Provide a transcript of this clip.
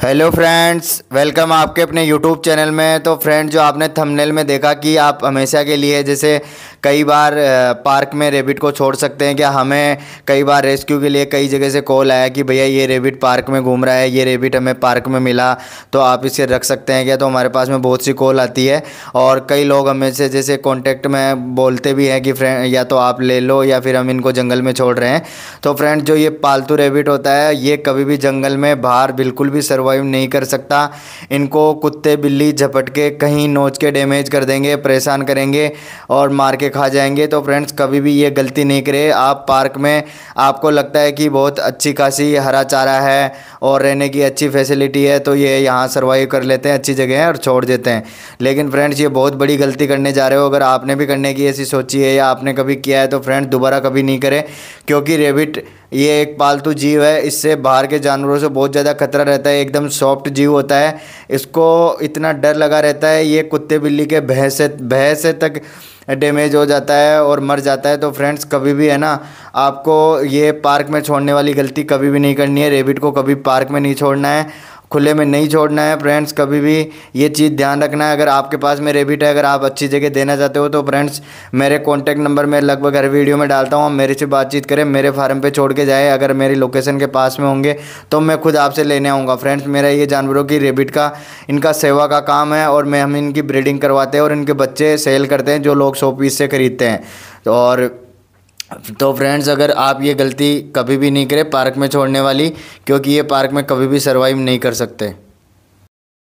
hello friends welcome आपके अपने YouTube channel में तो फ्रेंड जो आपने थंबनेल में देखा कि आप हमेशा के लिए जैसे कई बार पार्क में रेबिट को छोड़ सकते हैं क्या हमें कई बार रेस्क्यू के लिए कई जगह से कॉल आया कि भैया ये रेबिट पार्क में घूम रहा है ये रेबिट हमें पार्क में मिला तो आप इसे रख सकते हैं क्या तो हमारे पास में बहुत सी कॉल आती है और कई लोग हमें से जैसे कॉन्टेक्ट में बोलते भी हैं कि फ्रेंड या तो आप ले लो या फिर हम इनको जंगल में छोड़ रहे हैं तो फ्रेंड जो ये पालतू रेबिट होता है ये कभी भी जंगल में बाहर बिल्कुल भी सर्व सर्वाइव नहीं कर सकता इनको कुत्ते बिल्ली झपट के कहीं नोच के डैमेज कर देंगे परेशान करेंगे और मार के खा जाएंगे तो फ्रेंड्स कभी भी ये गलती नहीं करें आप पार्क में आपको लगता है कि बहुत अच्छी खासी हरा चारा है और रहने की अच्छी फैसिलिटी है तो ये यहाँ सर्वाइव कर लेते हैं अच्छी जगह है और छोड़ देते हैं लेकिन फ्रेंड्स ये बहुत बड़ी गलती करने जा रहे हो अगर आपने भी करने की ऐसी सोची है या आपने कभी किया है तो फ्रेंड्स दोबारा कभी नहीं करें क्योंकि रेबिट ये एक पालतू जीव है इससे बाहर के जानवरों से बहुत ज़्यादा खतरा रहता है एकदम सॉफ्ट जीव होता है इसको इतना डर लगा रहता है ये कुत्ते बिल्ली के भैंस भैंस तक डैमेज हो जाता है और मर जाता है तो फ्रेंड्स कभी भी है ना आपको ये पार्क में छोड़ने वाली गलती कभी भी नहीं करनी है रेबिट को कभी पार्क में नहीं छोड़ना है खुले में नहीं छोड़ना है फ्रेंड्स कभी भी ये चीज़ ध्यान रखना है अगर आपके पास में रेबिट है अगर आप अच्छी जगह देना चाहते हो तो फ्रेंड्स मेरे कॉन्टैक्ट नंबर मैं लगभग हर वीडियो में डालता हूँ मेरे से बातचीत करें मेरे फार्म पर छोड़ के जाए अगर मेरी लोकेशन के पास में होंगे तो मैं खुद आपसे लेने आऊँगा फ्रेंड्स मेरा ये जानवरों की रेबिट का इनका सेवा का काम है और मैं हम इनकी ब्रीडिंग करवाते हैं और इनके बच्चे सेल करते हैं जो लोग सौ पीस से ख़रीदते हैं और तो फ्रेंड्स अगर आप ये गलती कभी भी नहीं करें पार्क में छोड़ने वाली क्योंकि ये पार्क में कभी भी सर्वाइव नहीं कर सकते